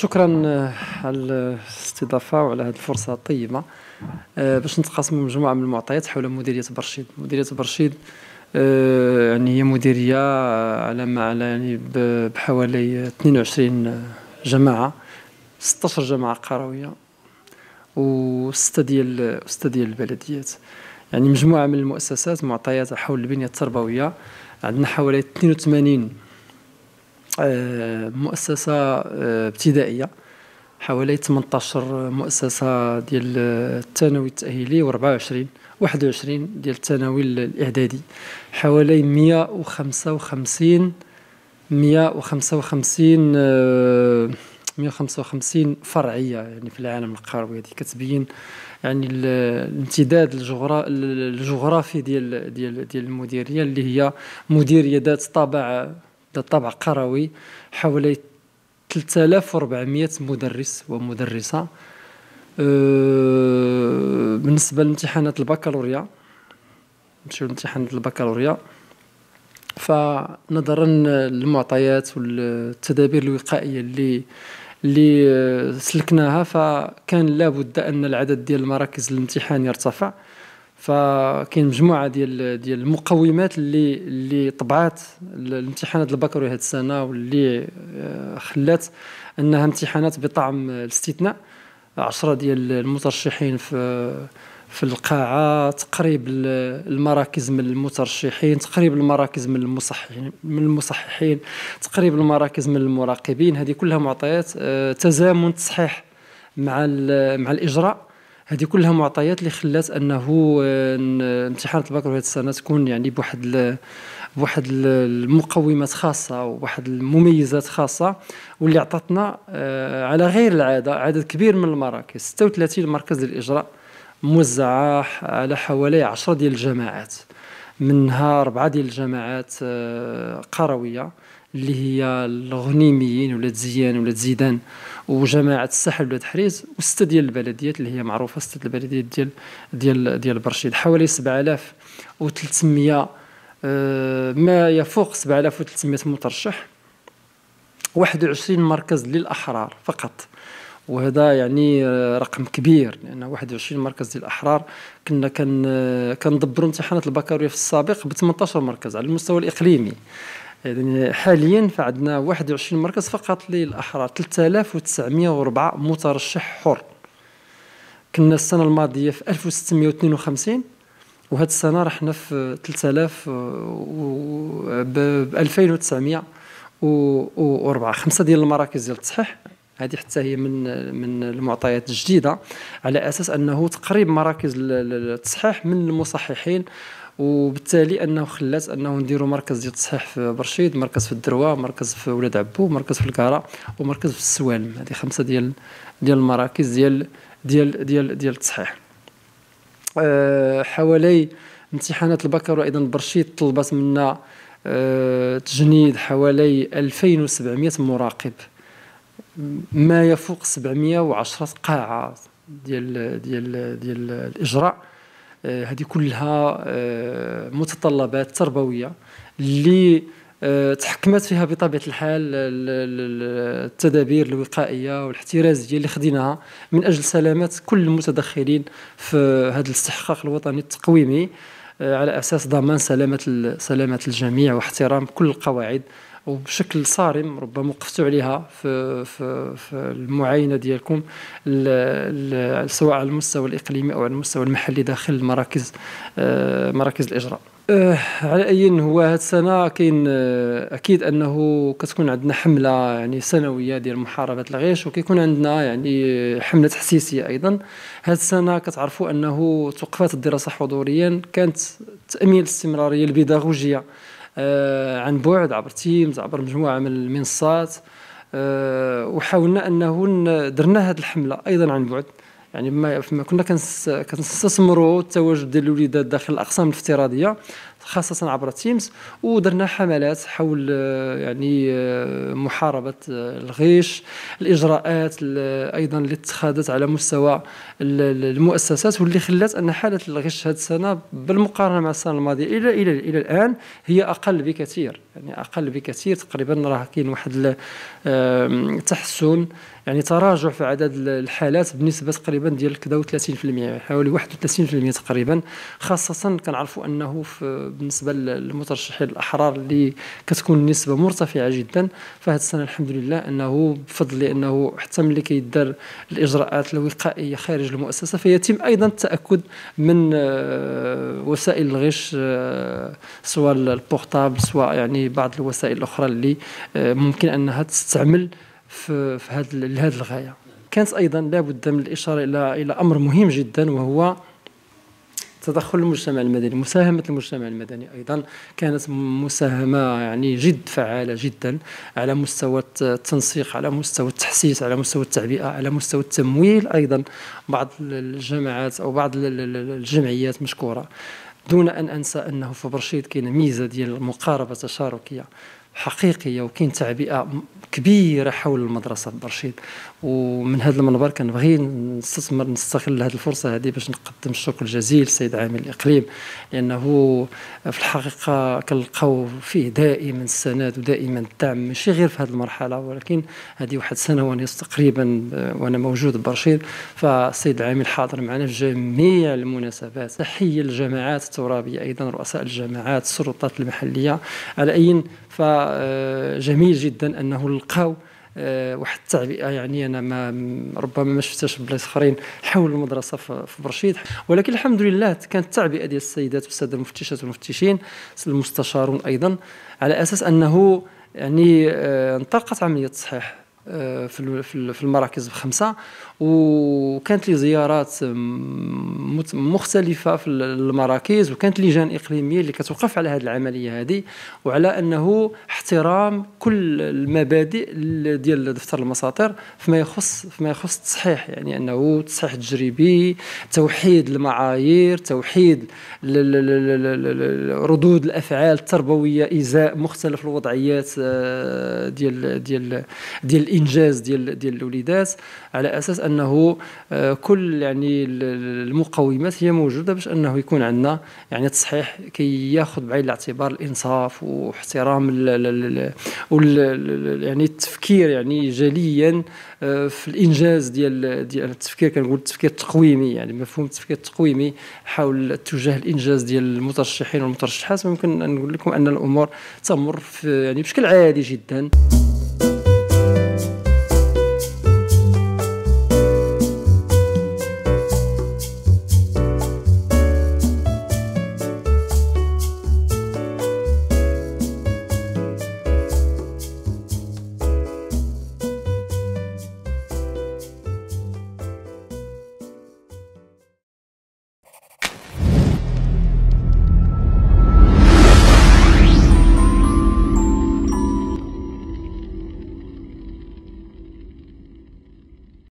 شكرا آه، على الاستضافه وعلى هذه الفرصه الطيبه آه، باش نتقاسموا مجموعه من المعطيات حول مديريه برشيد مديريه برشيد آه، يعني هي مديريه على ما على يعني بحوالي 22 جماعه 16 جماعه قرويه وسته ديال سته ديال البلديات يعني مجموعه من المؤسسات معطيات حول البنيه التربويه عندنا حوالي 82 آه، مؤسسه آه، ابتدائيه حوالي 18 مؤسسه ديال الثانوي التاهيلي و24 21 ديال الثانوي الاعدادي حوالي 155 155 155 فرعيه يعني في العالم القروي هذه كتبين يعني الامتداد الجغرافي ديال ديال ديال المديريه اللي هي مديريه ذات طابع ده طبع قروي حوالي 3400 مدرس ومدرسة أه، بالنسبة لامتحانات البكالوريا نمشيو لامتحانات البكالوريا فنظرا للمعطيات والتدابير الوقائية اللي اللي آه، سلكناها فكان لابد ان العدد ديال المراكز الامتحان يرتفع فكاين مجموعه ديال ديال المقومات اللي اللي طبعات الامتحانات البكالوريا هذه السنه واللي آه، خلات انها امتحانات بطعم الاستثناء عشرة ديال المترشحين في في القاعة تقريب المراكز من المترشحين تقريب المراكز من المصححين من المصححين تقريب المراكز من المراقبين هذه كلها معطيات آه، تزامن تصحيح مع مع الإجراء هذه كلها معطيات اللي خلات انه امتحانات آه، البكالوريا هذه السنه تكون يعني بواحد بواحد المقومات خاصه وواحد المميزات خاصه واللي عطاتنا آه، على غير العاده عدد كبير من المراكز 36 مركز للاجراء موزعه على حوالي 10 ديال الجماعات منها أربعة ديال الجماعات آه، قرويه اللي هي الغنيميين ولا تزيان ولا تزيدان وجماعه الساحل بلاد حريز وسته ديال البلديات اللي هي معروفه سته البلديات ديال ديال ديال برشيد حوالي 7300 آه، ما يفوق 7300 مترشح 21 مركز للاحرار فقط وهذا يعني آه، رقم كبير لان 21 مركز ديال الاحرار كنا كن آه، كندبروا امتحانات البكالوريا في السابق ب 18 مركز على المستوى الاقليمي يعني حاليا فعندنا 21 مركز فقط للاحرار 3904 مترشح حر كنا السنه الماضيه في 1652 وهذه السنه رحنا في 3000 و ب 2904 خمسه ديال المراكز ديال التصحيح هذه حتى هي من من المعطيات الجديده على اساس انه تقريب مراكز التصحيح من المصححين وبالتالي انه خلات انه نديروا مركز ديال التصحيح في برشيد مركز في الدروه مركز في ولاد عبو مركز في الكاره ومركز في السوالم هذه خمسه ديال ديال المراكز ديال ديال ديال ديال التصحيح أه حوالي امتحانات البكالوريا وايضا برشيد طلبت منا أه تجنيد حوالي 2700 مراقب ما يفوق 710 قاعه ديال ديال ديال الاجراء آه، هذه كلها آه، متطلبات تربويه اللي آه، تحكمت فيها بطبيعه الحال التدابير الوقائيه والاحترازيه اللي خديناها من اجل سلامه كل المتدخلين في هذا الاستحقاق الوطني التقويمي على اساس ضمان سلامه سلامه الجميع واحترام كل القواعد وبشكل صارم ربما وقفتوا عليها في, في, في المعاينه ديالكم سواء على المستوى الاقليمي او على المستوى المحلي داخل المراكز آه، مراكز الاجراء آه، على اي هو هاد السنه كاين آه، اكيد انه كتكون عندنا حمله يعني سنويه ديال محاربه الغيش وكيكون عندنا يعني حمله تحسيسيه ايضا هاد السنه كتعرفوا انه توقفات الدراسه حضوريا كانت تامين الاستمراريه البيداغوجيه آه، عن بعد عبر تيمز عبر مجموعه من المنصات آه، وحاولنا انه درنا هذه الحمله ايضا عن بعد يعني ما كنا كنستثمروا التواجد ديال الوليدات داخل الاقسام الافتراضيه خاصة عبر تيمز ودرنا حملات حول آه، يعني آه، محاربة آه، الغش الإجراءات أيضا اللي اتخذت على مستوى المؤسسات واللي خلات أن حالة الغش هذه السنة بالمقارنة مع السنة الماضية إلى إلى إلى الآن هي أقل بكثير يعني أقل بكثير تقريبا راه كاين واحد تحسن يعني تراجع في عدد الحالات بنسبه تقريبا ديال كذا 30% حوالي 31% تقريبا خاصه كنعرفوا انه في بالنسبه للمترشحين الاحرار اللي كتكون النسبه مرتفعه جدا فهاد السنه الحمد لله انه بفضل انه حتى ملي كيدار الاجراءات الوقائيه خارج المؤسسه فيتم ايضا التاكد من آه، وسائل الغش آه، سواء البورتابل سواء يعني بعض الوسائل الاخرى اللي آه، ممكن انها تستعمل في هذه لهذه الغايه كانت ايضا لابد من الاشاره الى الى امر مهم جدا وهو تدخل المجتمع المدني مساهمة المجتمع المدني أيضا كانت مساهمة يعني جد فعالة جدا على مستوى التنسيق على مستوى التحسيس على مستوى التعبئة على مستوى التمويل أيضا بعض الجماعات أو بعض الجمعيات مشكورة دون أن أنسى أنه في برشيد كاين ميزة ديال المقاربة التشاركية حقيقيه وكاين تعبئه كبيره حول المدرسه برشيد ومن هذا المنبر كنبغي نستثمر نستغل هذه الفرصه هذه باش نقدم الشكر الجزيل للسيد عامل الاقليم لانه في الحقيقه كنلقاو فيه دائما السند ودائما الدعم ماشي غير في هذه المرحله ولكن هذه واحد سنه ونص تقريبا وانا موجود برشيد فالسيد العامل حاضر معنا في جميع المناسبات تحيه للجماعات الترابيه ايضا رؤساء الجماعات السلطات المحليه على اي ف آه، جميل جدا انه لقاو آه، واحد التعبئه يعني انا ما ربما ما شفتهاش في بلايص اخرين حول المدرسه في برشيد ولكن الحمد لله كانت التعبئه ديال السيدات والساده المفتشات والمفتشين المستشارون ايضا على اساس انه يعني آه، انطلقت عمليه التصحيح في المراكز الخمسه وكانت لي زيارات مختلفه في المراكز وكانت لجان اقليميه اللي كتوقف على هذه العمليه هذه وعلى انه احترام كل المبادئ ديال دفتر المساطر فيما يخص فيما يخص التصحيح يعني انه تصحيح تجريبي توحيد المعايير توحيد ردود الافعال التربويه ازاء مختلف الوضعيات آه، ديال ديال ديال الانجاز ديال ديال الوليدات على اساس انه آه، كل يعني المقومات هي موجوده باش انه يكون عندنا يعني تصحيح كياخذ ياخذ بعين الاعتبار الانصاف واحترام يعني التفكير يعني جليا آه، في الانجاز ديال ديال التفكير كنقول التفكير التقويمي يعني مفهوم التفكير التقويمي حول اتجاه الانجاز ديال المترشحين والمترشحات ممكن نقول لكم ان الامور تمر يعني بشكل عادي جدا